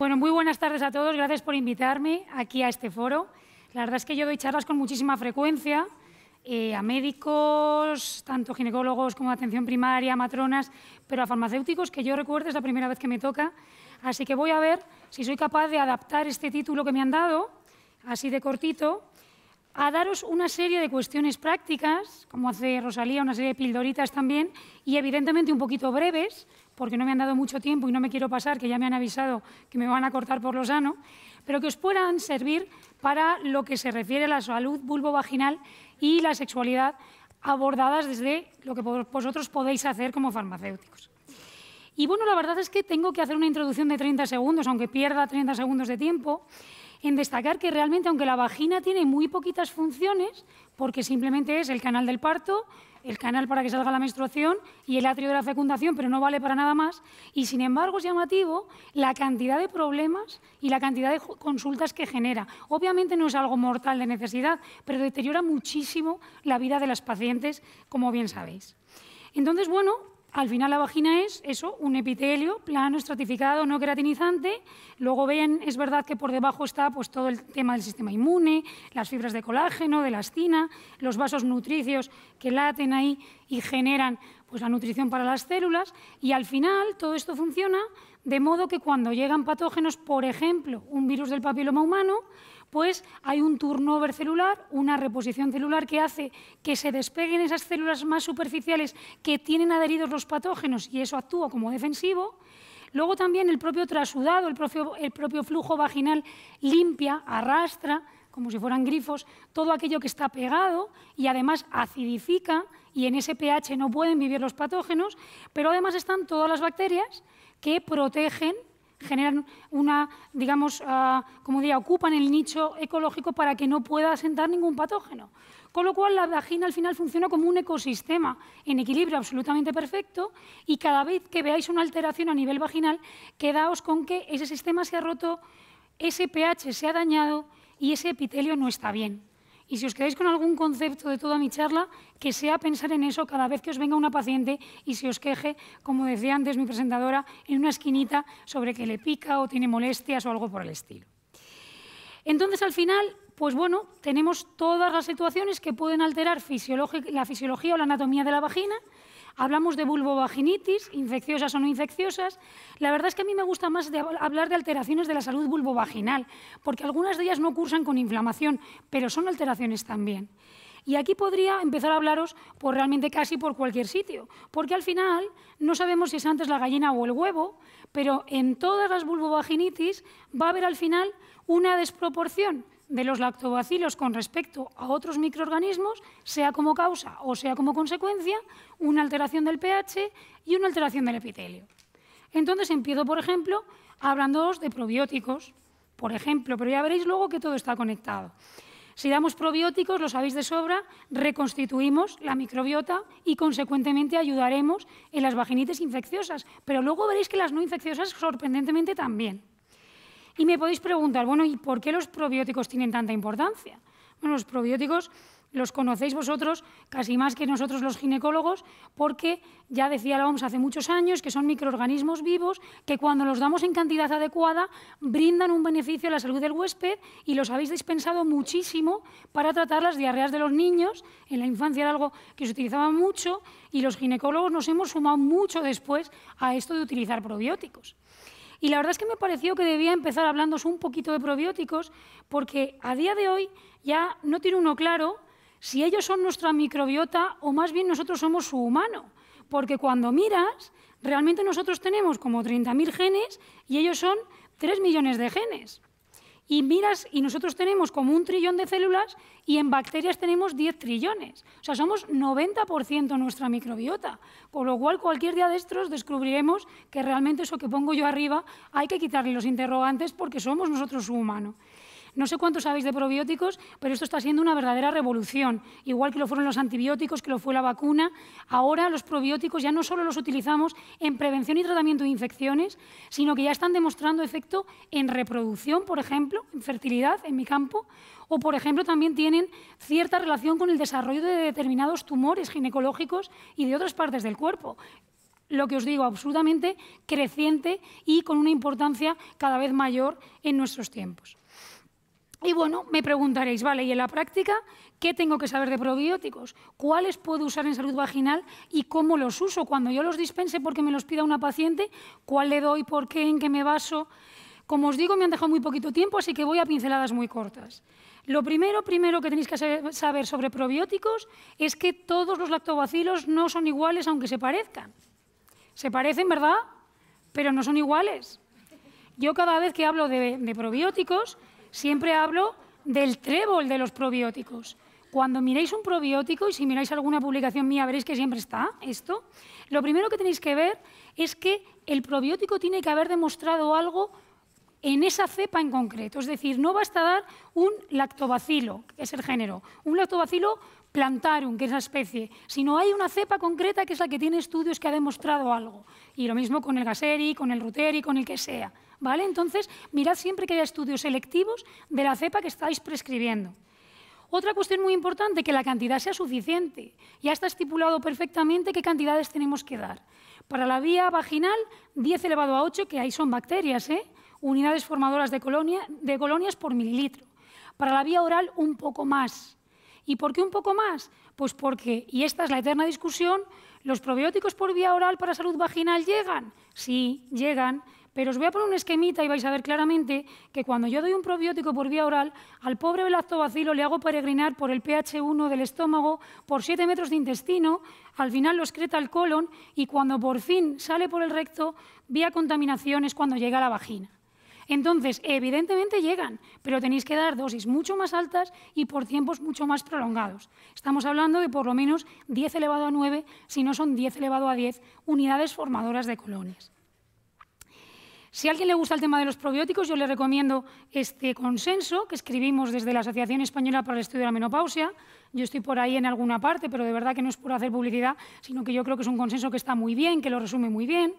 Bueno, muy buenas tardes a todos. Gracias por invitarme aquí a este foro. La verdad es que yo doy charlas con muchísima frecuencia eh, a médicos, tanto ginecólogos como atención primaria, matronas, pero a farmacéuticos, que yo recuerdo es la primera vez que me toca. Así que voy a ver si soy capaz de adaptar este título que me han dado, así de cortito, a daros una serie de cuestiones prácticas, como hace Rosalía, una serie de pildoritas también, y evidentemente un poquito breves, porque no me han dado mucho tiempo y no me quiero pasar, que ya me han avisado que me van a cortar por lo sano, pero que os puedan servir para lo que se refiere a la salud vulvovaginal y la sexualidad abordadas desde lo que vosotros podéis hacer como farmacéuticos. Y bueno, la verdad es que tengo que hacer una introducción de 30 segundos, aunque pierda 30 segundos de tiempo, en destacar que realmente, aunque la vagina tiene muy poquitas funciones, porque simplemente es el canal del parto, el canal para que salga la menstruación y el atrio de la fecundación, pero no vale para nada más. Y sin embargo es llamativo la cantidad de problemas y la cantidad de consultas que genera. Obviamente no es algo mortal de necesidad, pero deteriora muchísimo la vida de las pacientes, como bien sabéis. Entonces, bueno, al final la vagina es eso, un epitelio plano, estratificado, no queratinizante. Luego ven, es verdad que por debajo está pues, todo el tema del sistema inmune, las fibras de colágeno, de elastina, los vasos nutricios que laten ahí y generan pues, la nutrición para las células. Y al final todo esto funciona de modo que cuando llegan patógenos, por ejemplo, un virus del papiloma humano, pues hay un turnover celular, una reposición celular que hace que se despeguen esas células más superficiales que tienen adheridos los patógenos y eso actúa como defensivo. Luego también el propio trasudado, el propio, flujo vaginal limpia, arrastra, como si fueran grifos, todo aquello que está pegado y además acidifica y en ese pH no pueden vivir los patógenos, pero además están todas las bacterias que protegen generan una, digamos, ah, como diría, ocupan el nicho ecológico para que no pueda asentar ningún patógeno. Con lo cual, la vagina al final funciona como un ecosistema en equilibrio absolutamente perfecto y cada vez que veáis una alteración a nivel vaginal, quedaos con que ese sistema se ha roto, ese pH se ha dañado y ese epitelio no está bien. Y si os quedáis con algún concepto de toda mi charla, que sea pensar en eso cada vez que os venga una paciente y se os queje, como decía antes mi presentadora, en una esquinita sobre que le pica o tiene molestias o algo por el estilo. Entonces, al final, pues bueno, tenemos todas las situaciones que pueden alterar la fisiología o la anatomía de la vagina, Hablamos de vulvovaginitis, infecciosas o no infecciosas. La verdad es que a mí me gusta más hablar de alteraciones de la salud vulvovaginal, porque algunas de ellas no cursan con inflamación, pero son alteraciones también. Y aquí podría empezar a hablaros pues, realmente casi por cualquier sitio, porque al final no sabemos si es antes la gallina o el huevo, pero en todas las vulvovaginitis va a haber al final una desproporción de los lactobacilos con respecto a otros microorganismos, sea como causa o sea como consecuencia, una alteración del pH y una alteración del epitelio. Entonces empiezo, por ejemplo, hablando de probióticos, por ejemplo, pero ya veréis luego que todo está conectado. Si damos probióticos, lo sabéis de sobra, reconstituimos la microbiota y, consecuentemente, ayudaremos en las vaginitis infecciosas. Pero luego veréis que las no infecciosas, sorprendentemente, también. Y me podéis preguntar, bueno, ¿y por qué los probióticos tienen tanta importancia? Bueno, los probióticos los conocéis vosotros casi más que nosotros los ginecólogos, porque ya decía la OMS hace muchos años que son microorganismos vivos que cuando los damos en cantidad adecuada brindan un beneficio a la salud del huésped y los habéis dispensado muchísimo para tratar las diarreas de los niños. En la infancia era algo que se utilizaba mucho y los ginecólogos nos hemos sumado mucho después a esto de utilizar probióticos. Y la verdad es que me pareció que debía empezar hablándos un poquito de probióticos, porque a día de hoy ya no tiene uno claro si ellos son nuestra microbiota o más bien nosotros somos su humano. Porque cuando miras, realmente nosotros tenemos como 30.000 genes y ellos son 3 millones de genes y miras, y nosotros tenemos como un trillón de células y en bacterias tenemos 10 trillones. O sea, somos 90% nuestra microbiota. Con lo cual, cualquier día de estos descubriremos que realmente eso que pongo yo arriba hay que quitarle los interrogantes porque somos nosotros humanos. No sé cuánto sabéis de probióticos, pero esto está siendo una verdadera revolución. Igual que lo fueron los antibióticos, que lo fue la vacuna, ahora los probióticos ya no solo los utilizamos en prevención y tratamiento de infecciones, sino que ya están demostrando efecto en reproducción, por ejemplo, en fertilidad, en mi campo, o por ejemplo también tienen cierta relación con el desarrollo de determinados tumores ginecológicos y de otras partes del cuerpo lo que os digo, absolutamente creciente y con una importancia cada vez mayor en nuestros tiempos. Y bueno, me preguntaréis, vale, ¿y en la práctica qué tengo que saber de probióticos? ¿Cuáles puedo usar en salud vaginal y cómo los uso? Cuando yo los dispense porque me los pida una paciente, ¿cuál le doy, por qué, en qué me baso? Como os digo, me han dejado muy poquito tiempo, así que voy a pinceladas muy cortas. Lo primero, primero que tenéis que saber sobre probióticos es que todos los lactobacilos no son iguales aunque se parezcan. Se parecen, ¿verdad? Pero no son iguales. Yo cada vez que hablo de probióticos, siempre hablo del trébol de los probióticos. Cuando miréis un probiótico, y si miráis alguna publicación mía veréis que siempre está esto, lo primero que tenéis que ver es que el probiótico tiene que haber demostrado algo en esa cepa en concreto. Es decir, no basta dar un lactobacilo, que es el género, un lactobacilo plantarum, que es la especie, sino hay una cepa concreta que es la que tiene estudios que ha demostrado algo. Y lo mismo con el gaseri, con el ruteri, con el que sea. ¿vale? Entonces, mirad siempre que haya estudios selectivos de la cepa que estáis prescribiendo. Otra cuestión muy importante, que la cantidad sea suficiente. Ya está estipulado perfectamente qué cantidades tenemos que dar. Para la vía vaginal, 10 elevado a 8, que ahí son bacterias, ¿eh? unidades formadoras de, colonia, de colonias por mililitro. Para la vía oral, un poco más. ¿Y por qué un poco más? Pues porque, y esta es la eterna discusión, ¿los probióticos por vía oral para salud vaginal llegan? Sí, llegan pero os voy a poner un esquemita y vais a ver claramente que cuando yo doy un probiótico por vía oral, al pobre lactobacilo le hago peregrinar por el pH 1 del estómago, por 7 metros de intestino, al final lo excreta el colon y cuando por fin sale por el recto, vía contaminación es cuando llega a la vagina. Entonces, evidentemente llegan, pero tenéis que dar dosis mucho más altas y por tiempos mucho más prolongados. Estamos hablando de por lo menos 10 elevado a 9, si no son 10 elevado a 10 unidades formadoras de colonias. Si a alguien le gusta el tema de los probióticos, yo le recomiendo este consenso que escribimos desde la Asociación Española para el Estudio de la Menopausia. Yo estoy por ahí en alguna parte, pero de verdad que no es por hacer publicidad, sino que yo creo que es un consenso que está muy bien, que lo resume muy bien.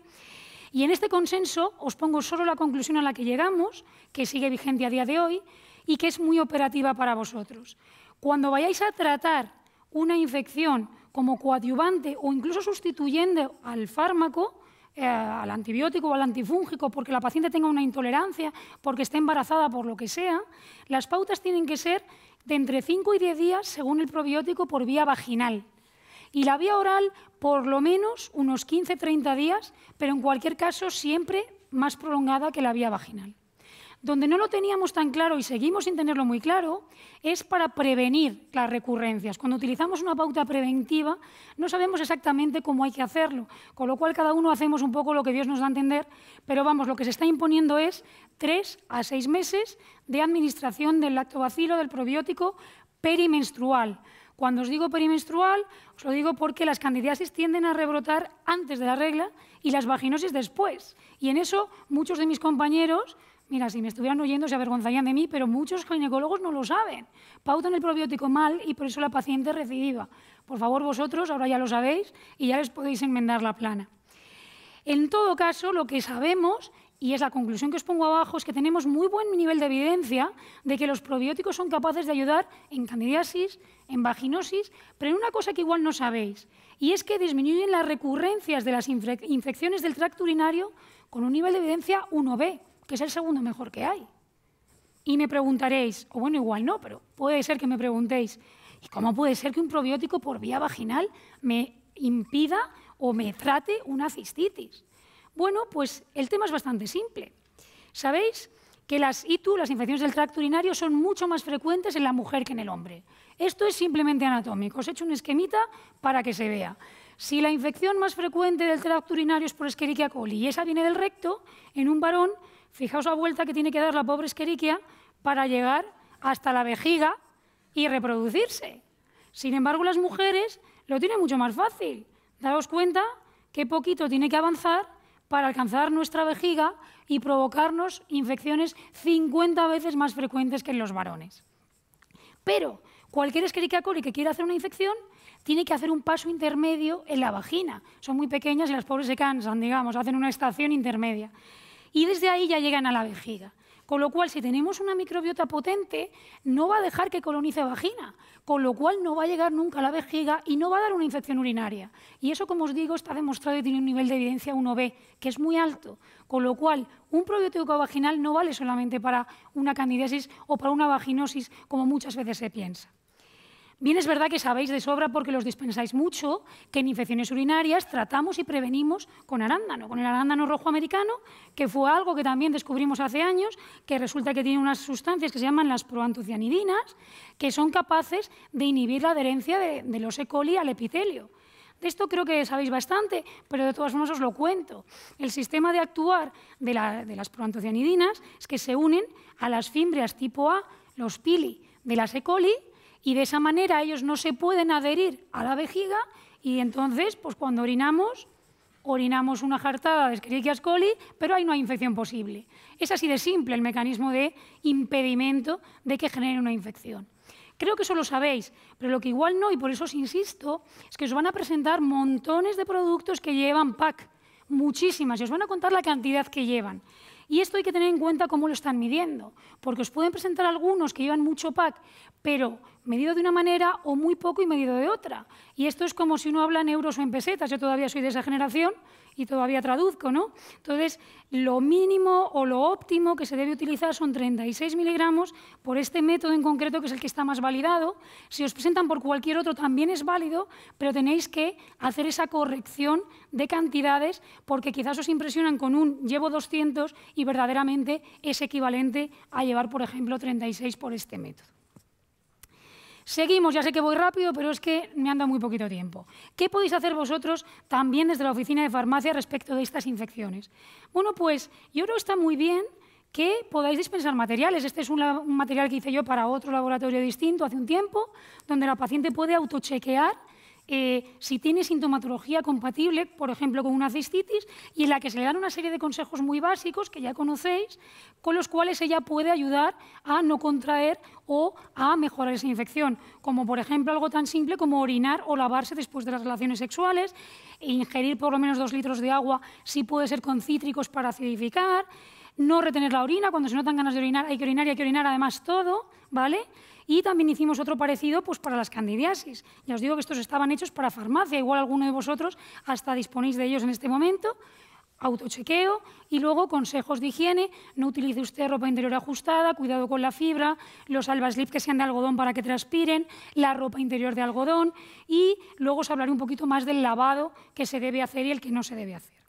Y en este consenso os pongo solo la conclusión a la que llegamos, que sigue vigente a día de hoy y que es muy operativa para vosotros. Cuando vayáis a tratar una infección como coadyuvante o incluso sustituyendo al fármaco, eh, al antibiótico o al antifúngico, porque la paciente tenga una intolerancia, porque esté embarazada por lo que sea, las pautas tienen que ser de entre 5 y 10 días según el probiótico por vía vaginal. Y la vía oral, por lo menos unos 15-30 días, pero en cualquier caso siempre más prolongada que la vía vaginal. Donde no lo teníamos tan claro y seguimos sin tenerlo muy claro es para prevenir las recurrencias. Cuando utilizamos una pauta preventiva no sabemos exactamente cómo hay que hacerlo, con lo cual cada uno hacemos un poco lo que Dios nos da a entender, pero vamos, lo que se está imponiendo es tres a seis meses de administración del lactobacilo, del probiótico perimenstrual. Cuando os digo perimenstrual, os lo digo porque las candidiasis tienden a rebrotar antes de la regla y las vaginosis después. Y en eso muchos de mis compañeros Mira, si me estuvieran oyendo se avergonzarían de mí, pero muchos ginecólogos no lo saben. Pautan el probiótico mal y por eso la paciente recidiva. Por favor, vosotros ahora ya lo sabéis y ya les podéis enmendar la plana. En todo caso, lo que sabemos, y es la conclusión que os pongo abajo, es que tenemos muy buen nivel de evidencia de que los probióticos son capaces de ayudar en candidiasis, en vaginosis, pero en una cosa que igual no sabéis, y es que disminuyen las recurrencias de las infecciones del tracto urinario con un nivel de evidencia 1B que es el segundo mejor que hay. Y me preguntaréis, o bueno, igual no, pero puede ser que me preguntéis, ¿y cómo puede ser que un probiótico por vía vaginal me impida o me trate una cistitis? Bueno, pues el tema es bastante simple. ¿Sabéis? que las ITU, las infecciones del tracto urinario, son mucho más frecuentes en la mujer que en el hombre. Esto es simplemente anatómico. Os he hecho un esquemita para que se vea. Si la infección más frecuente del tracto urinario es por Escherichia coli y esa viene del recto, en un varón Fijaos la vuelta que tiene que dar la pobre Escherichia para llegar hasta la vejiga y reproducirse. Sin embargo, las mujeres lo tienen mucho más fácil. Daos cuenta que poquito tiene que avanzar para alcanzar nuestra vejiga y provocarnos infecciones 50 veces más frecuentes que en los varones. Pero cualquier Escherichia coli que quiera hacer una infección tiene que hacer un paso intermedio en la vagina. Son muy pequeñas y las pobres se cansan, digamos, hacen una estación intermedia y desde ahí ya llegan a la vejiga. Con lo cual, si tenemos una microbiota potente, no va a dejar que colonice vagina, con lo cual no va a llegar nunca a la vejiga y no va a dar una infección urinaria. Y eso, como os digo, está demostrado y tiene un nivel de evidencia 1B, que es muy alto. Con lo cual, un probiótico vaginal no vale solamente para una candidiasis o para una vaginosis, como muchas veces se piensa. Bien es verdad que sabéis de sobra porque los dispensáis mucho, que en infecciones urinarias tratamos y prevenimos con arándano, con el arándano rojo americano, que fue algo que también descubrimos hace años, que resulta que tiene unas sustancias que se llaman las proantocianidinas, que son capaces de inhibir la adherencia de, los E. coli al epitelio. De esto creo que sabéis bastante, pero de todas formas os lo cuento. El sistema de actuar de, de las proantocianidinas es que se unen a las fimbrias tipo A, los pili de las E. coli, y de esa manera ellos no se pueden adherir a la vejiga y entonces, pues cuando orinamos, orinamos una jartada de Escherichia coli, pero ahí no hay infección posible. Es así de simple el mecanismo de impedimento de que genere una infección. Creo que eso lo sabéis, pero lo que igual no, y por eso os insisto, es que os van a presentar montones de productos que llevan PAC, muchísimas, y os van a contar la cantidad que llevan. Y esto hay que tener en cuenta cómo lo están midiendo, porque os pueden presentar algunos que llevan mucho PAC, pero medido de una manera o muy poco y medido de otra. Y esto es como si uno habla en euros o en pesetas. Yo todavía soy de esa generación y todavía traduzco, ¿no? Entonces, lo mínimo o lo óptimo que se debe utilizar son 36 miligramos por este método en concreto, que es el que está más validado. Si os presentan por cualquier otro, también es válido, pero tenéis que hacer esa corrección de cantidades porque quizás os impresionan con un llevo 200 y verdaderamente es equivalente a llevar, por ejemplo, 36 por este método. Seguimos, ya sé que voy rápido, pero es que me anda muy poquito tiempo. ¿Qué podéis hacer vosotros también desde la oficina de farmacia respecto de estas infecciones? Bueno, pues yo creo que está muy bien que podáis dispensar materiales. Este es un, un material que hice yo para otro laboratorio distinto hace un tiempo, donde la paciente puede autochequear eh, si tiene sintomatología compatible, por ejemplo, con una cistitis, y en la que se le dan una serie de consejos muy básicos que ya conocéis, con los cuales ella puede ayudar a no contraer o a mejorar esa infección, como por ejemplo algo tan simple como orinar o lavarse después de las relaciones sexuales, ingerir por lo menos dos litros de agua si puede ser con cítricos para acidificar no retener la orina, cuando se notan ganas de orinar hay que orinar y hay que orinar además todo, ¿vale? Y también hicimos otro parecido pues, para las candidiasis. Ya os digo que estos estaban hechos para farmacia, igual alguno de vosotros hasta disponéis de ellos en este momento autochequeo y luego consejos de higiene. No utilice usted ropa interior ajustada, cuidado con la fibra, los albaslip que sean de algodón para que transpiren, la ropa interior de algodón y luego os hablaré un poquito más del lavado que se debe hacer y el que no se debe hacer.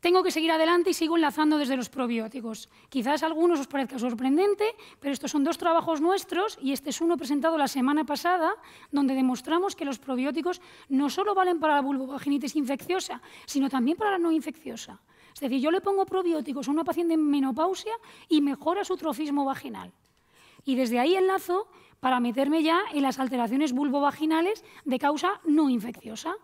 Tengo que seguir adelante y sigo enlazando desde los probióticos. Quizás algunos os parezca sorprendente, pero estos son dos trabajos nuestros y este es uno presentado la semana pasada, donde demostramos que los probióticos no solo valen para la vulvovaginitis infecciosa, sino también para la no infecciosa. Es decir, yo le pongo probióticos a una paciente en menopausia y mejora su trofismo vaginal. Y desde ahí enlazo para meterme ya en las alteraciones vulvovaginales de causa no infecciosa.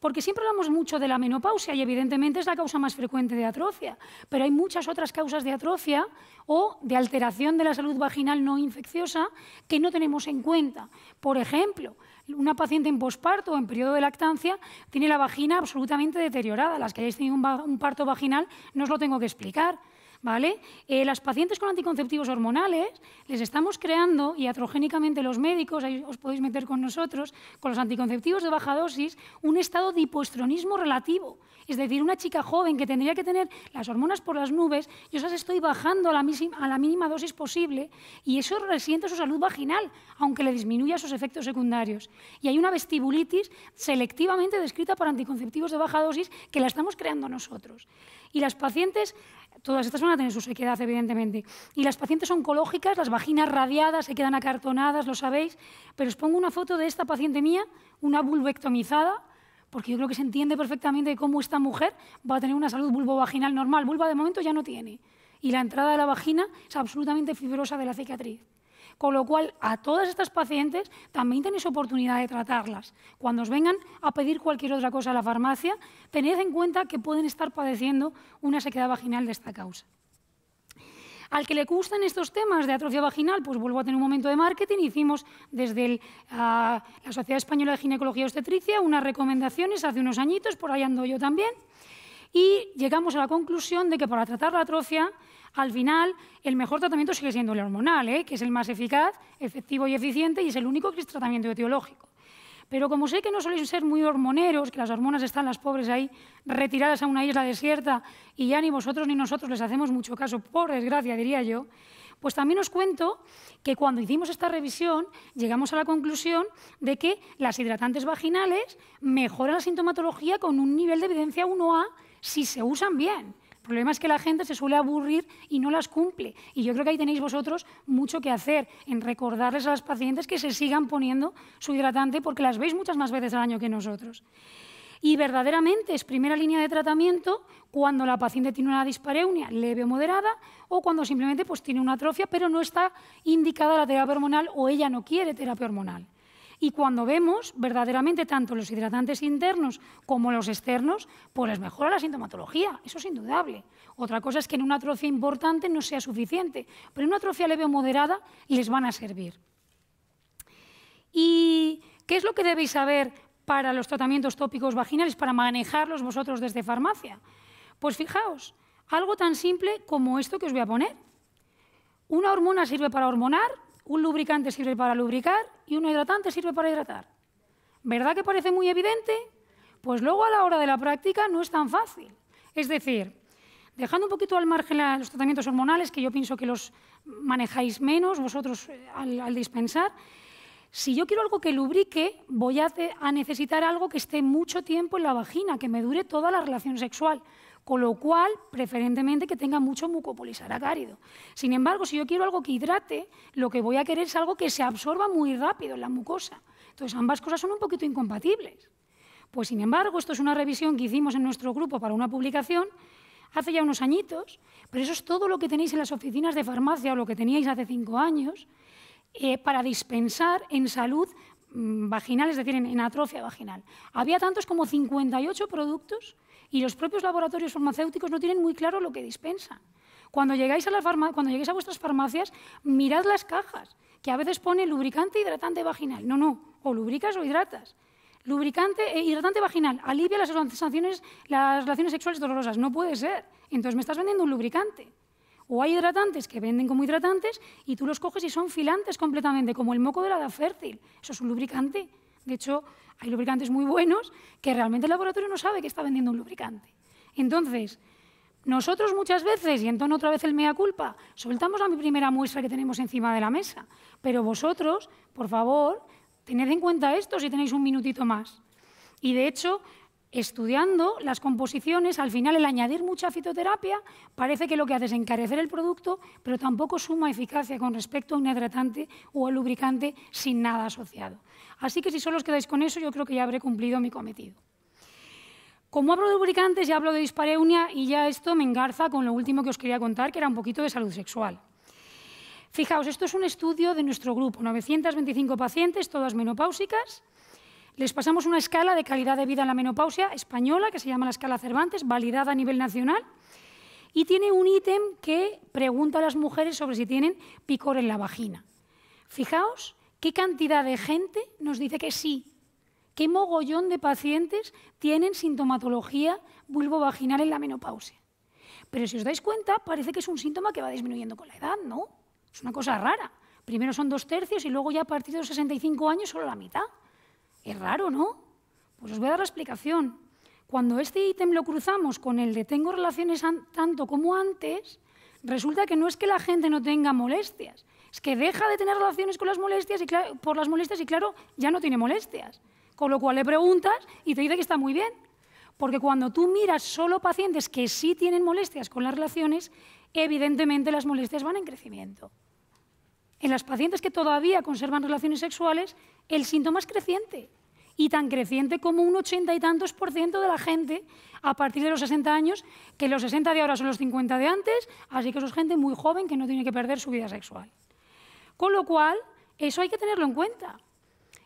Porque siempre hablamos mucho de la menopausia y evidentemente es la causa más frecuente de atrofia, pero hay muchas otras causas de atrofia o de alteración de la salud vaginal no infecciosa que no tenemos en cuenta. Por ejemplo, una paciente en posparto o en periodo de lactancia tiene la vagina absolutamente deteriorada. Las que hayáis tenido un, un parto vaginal no os lo tengo que explicar. ¿vale? Eh, las pacientes con anticonceptivos hormonales les estamos creando, y atrogénicamente los médicos, ahí os podéis meter con nosotros, con los anticonceptivos de baja dosis, un estado de hipoestronismo relativo. Es decir, una chica joven que tendría que tener las hormonas por las nubes, yo las estoy bajando a la, a la mínima dosis posible y eso resiente su salud vaginal, aunque le disminuya sus efectos secundarios. Y hay una vestibulitis selectivamente descrita por anticonceptivos de baja dosis que la estamos creando nosotros. Y las pacientes Todas estas van a tener su sequedad, evidentemente. Y las pacientes oncológicas, las vaginas radiadas, se quedan acartonadas, lo sabéis. Pero os pongo una foto de esta paciente mía, una vulvectomizada, porque yo creo que se entiende perfectamente cómo esta mujer va a tener una salud vulvovaginal normal. Vulva de momento ya no tiene. Y la entrada de la vagina es absolutamente fibrosa de la cicatriz. Con lo cual, a todas estas pacientes también tenéis oportunidad de tratarlas. Cuando os vengan a pedir cualquier otra cosa a la farmacia, tened en cuenta que pueden estar padeciendo una sequedad vaginal de esta causa. Al que le gustan estos temas de atrofia vaginal, pues vuelvo a tener un momento de marketing. Hicimos desde ah, la Sociedad Española de Ginecología y Obstetricia unas recomendaciones hace unos añitos, por ahí ando yo también y llegamos a la conclusión de que para tratar la atrofia, al final, el mejor tratamiento sigue siendo el hormonal, ¿eh? que es el más eficaz, efectivo y eficiente y es el único que es tratamiento etiológico. Pero como sé que no soléis ser muy hormoneros, que las hormonas están las pobres ahí retiradas a una isla desierta y ya ni vosotros ni nosotros les hacemos mucho caso, por desgracia diría yo, pues también os cuento que cuando hicimos esta revisión llegamos a la conclusión de que las hidratantes vaginales mejoran la sintomatología con un nivel de evidencia 1A si se usan bien. El problema es que la gente se suele aburrir y no las cumple. Y yo creo que ahí tenéis vosotros mucho que hacer en recordarles a las pacientes que se sigan poniendo su hidratante porque las veis muchas más veces al año que nosotros. Y verdaderamente es primera línea de tratamiento cuando la paciente tiene una dispareunia leve o moderada o cuando simplemente pues, tiene una atrofia pero no está indicada la terapia hormonal o ella no quiere terapia hormonal. Y cuando vemos verdaderamente tanto los hidratantes internos como los externos, pues les mejora la sintomatología, eso es indudable. Otra cosa es que en una atrofia importante no sea suficiente, pero en una atrofia leve o moderada les van a servir. ¿Y qué es lo que debéis saber para los tratamientos tópicos vaginales, para manejarlos vosotros desde farmacia? Pues fijaos, algo tan simple como esto que os voy a poner. Una hormona sirve para hormonar, un lubricante sirve para lubricar y un hidratante sirve para hidratar. ¿Verdad que parece muy evidente? Pues luego a la hora de la práctica no es tan fácil. Es decir, dejando un poquito al margen los tratamientos hormonales, que yo pienso que los manejáis menos vosotros eh, al, dispensar, si yo quiero algo que lubrique, voy a necesitar algo que esté mucho tiempo en la vagina, que me dure toda la relación sexual con lo cual, preferentemente que tenga mucho mucopolisaracárido. Sin embargo, si yo quiero algo que hidrate, lo que voy a querer es algo que se absorba muy rápido en la mucosa. Entonces, ambas cosas son un poquito incompatibles. Pues, sin embargo, esto es una revisión que hicimos en nuestro grupo para una publicación hace ya unos añitos, pero eso es todo lo que tenéis en las oficinas de farmacia o lo que teníais hace cinco años eh, para dispensar en salud mm, vaginal, es decir, en atrofia vaginal. Había tantos como 58 productos y los propios laboratorios farmacéuticos no tienen muy claro lo que dispensan. Cuando llegáis a, cuando lleguéis a vuestras farmacias, mirad las cajas, que a veces pone lubricante e hidratante vaginal. No, no, o lubricas o hidratas. Lubricante e hidratante vaginal alivia las, las relaciones sexuales dolorosas. No puede ser. Entonces me estás vendiendo un lubricante. O hay hidratantes que venden como hidratantes y tú los coges y son filantes completamente, como el moco de la edad fértil. Eso es un lubricante. De hecho, hay lubricantes muy buenos que realmente el laboratorio no sabe que está vendiendo un lubricante. Entonces, nosotros muchas veces, y entonces otra vez el mea culpa, soltamos la primera muestra que tenemos encima de la mesa. Pero vosotros, por favor, tened en cuenta esto si tenéis un minutito más. Y de hecho, estudiando las composiciones, al final el añadir mucha fitoterapia parece que lo que hace es encarecer el producto, pero tampoco suma eficacia con respecto a un hidratante o a lubricante sin nada asociado. Así que si solo os quedáis con eso, yo creo que ya habré cumplido mi cometido. Como hablo de lubricantes, ya hablo de dispareunia y ya esto me engarza con lo último que os quería contar, que era un poquito de salud sexual. Fijaos, esto es un estudio de nuestro grupo, 925 pacientes, todas menopáusicas, les pasamos una escala de calidad de vida en la menopausia española, que se llama la escala Cervantes, validada a nivel nacional, y tiene un ítem que pregunta a las mujeres sobre si tienen picor en la vagina. Fijaos qué cantidad de gente nos dice que sí, qué mogollón de pacientes tienen sintomatología vulvovaginal en la menopausia. Pero si os dais cuenta, parece que es un síntoma que va disminuyendo con la edad, ¿no? Es una cosa rara. Primero son dos tercios y luego ya a partir de los 65 años solo la mitad. Es raro, ¿no? Pues os voy a dar la explicación. Cuando este ítem lo cruzamos con el de tengo relaciones tanto como antes, resulta que no es que la gente no tenga molestias, es que deja de tener relaciones con las molestias y, por las molestias y claro, ya no tiene molestias. Con lo cual le preguntas y te dice que está muy bien. Porque cuando tú miras solo pacientes que sí tienen molestias con las relaciones, evidentemente las molestias van en crecimiento. En las pacientes que todavía conservan relaciones sexuales, el síntoma es creciente y tan creciente como un ochenta y tantos por ciento de la gente a partir de los 60 años, que los 60 de ahora son los 50 de antes, así que eso es gente muy joven que no tiene que perder su vida sexual. Con lo cual, eso hay que tenerlo en cuenta.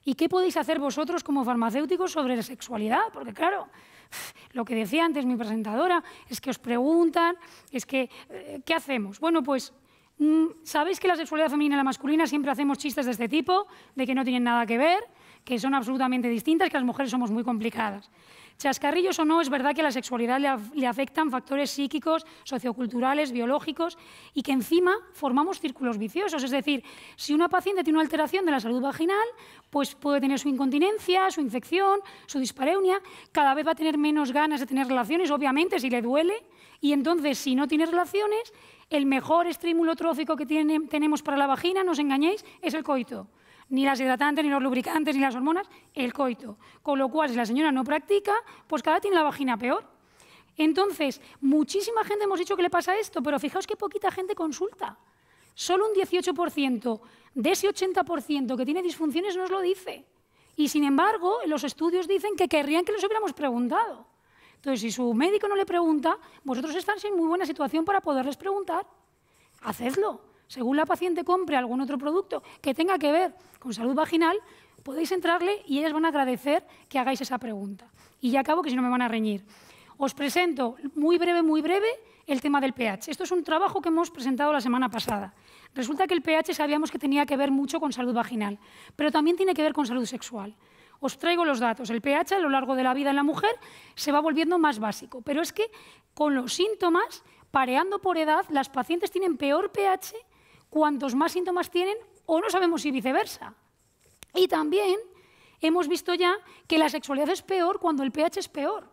¿Y qué podéis hacer vosotros como farmacéuticos sobre la sexualidad? Porque claro, lo que decía antes mi presentadora, es que os preguntan, es que, eh, ¿qué hacemos? Bueno, pues mm, sabéis que la sexualidad femenina y la masculina siempre hacemos chistes de este tipo, de que no tienen nada que ver, que son absolutamente distintas, que las mujeres somos muy complicadas. Chascarrillos o no, es verdad que a la sexualidad le, afectan factores psíquicos, socioculturales, biológicos y que encima formamos círculos viciosos. Es decir, si una paciente tiene una alteración de la salud vaginal, pues puede tener su incontinencia, su infección, su dispareunia, cada vez va a tener menos ganas de tener relaciones, obviamente, si le duele, y entonces si no tiene relaciones, el mejor estímulo trófico que tenemos para la vagina, no os engañéis, es el coito ni las hidratantes, ni los lubricantes, ni las hormonas, el coito. Con lo cual, si la señora no practica, pues cada vez tiene la vagina peor. Entonces, muchísima gente hemos dicho que le pasa esto, pero fijaos que poquita gente consulta. Solo un 18% de ese 80% que tiene disfunciones nos lo dice. Y sin embargo, los estudios dicen que querrían que les hubiéramos preguntado. Entonces, si su médico no le pregunta, vosotros estáis en muy buena situación para poderles preguntar. Hacedlo según la paciente compre algún otro producto que tenga que ver con salud vaginal, podéis entrarle y ellas van a agradecer que hagáis esa pregunta. Y ya acabo, que si no me van a reñir. Os presento muy breve, muy breve, el tema del pH. Esto es un trabajo que hemos presentado la semana pasada. Resulta que el pH sabíamos que tenía que ver mucho con salud vaginal, pero también tiene que ver con salud sexual. Os traigo los datos. El pH a lo largo de la vida en la mujer se va volviendo más básico, pero es que con los síntomas, pareando por edad, las pacientes tienen peor pH cuantos más síntomas tienen o no sabemos si viceversa. Y también hemos visto ya que la sexualidad es peor cuando el pH es peor.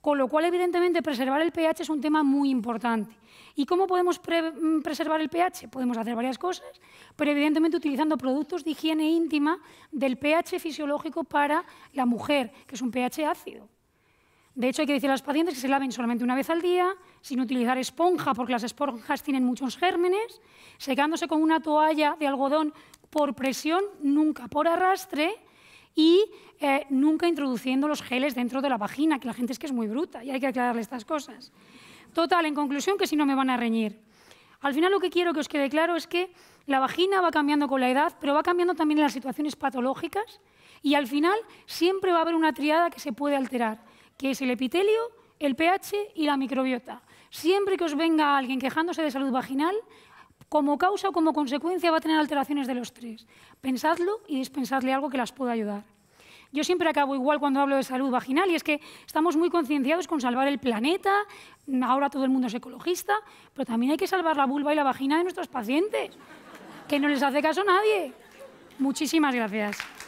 Con lo cual, evidentemente, preservar el pH es un tema muy importante. ¿Y cómo podemos mm, preservar el pH? Podemos hacer varias cosas, pero evidentemente utilizando productos de higiene íntima del pH fisiológico para la mujer, que es un pH ácido. De hecho, hay que decir a los pacientes que se laven solamente una vez al día, sin utilizar esponja, porque las esponjas tienen muchos gérmenes, secándose con una toalla de algodón por presión, nunca por arrastre, y eh, nunca introduciendo los geles dentro de la vagina, que la gente es que es muy bruta y hay que aclararle estas cosas. Total, en conclusión, que si no me van a reñir. Al final lo que quiero que os quede claro es que la vagina va cambiando con la edad, pero va cambiando también en las situaciones patológicas y al final siempre va a haber una triada que se puede alterar que es el epitelio, el pH y la microbiota. Siempre que os venga alguien quejándose de salud vaginal, como causa o como consecuencia va a tener alteraciones de los tres. Pensadlo y dispensadle algo que las pueda ayudar. Yo siempre acabo igual cuando hablo de salud vaginal y es que estamos muy concienciados con salvar el planeta, ahora todo el mundo es ecologista, pero también hay que salvar la vulva y la vagina de nuestros pacientes, que no les hace caso nadie. Muchísimas gracias.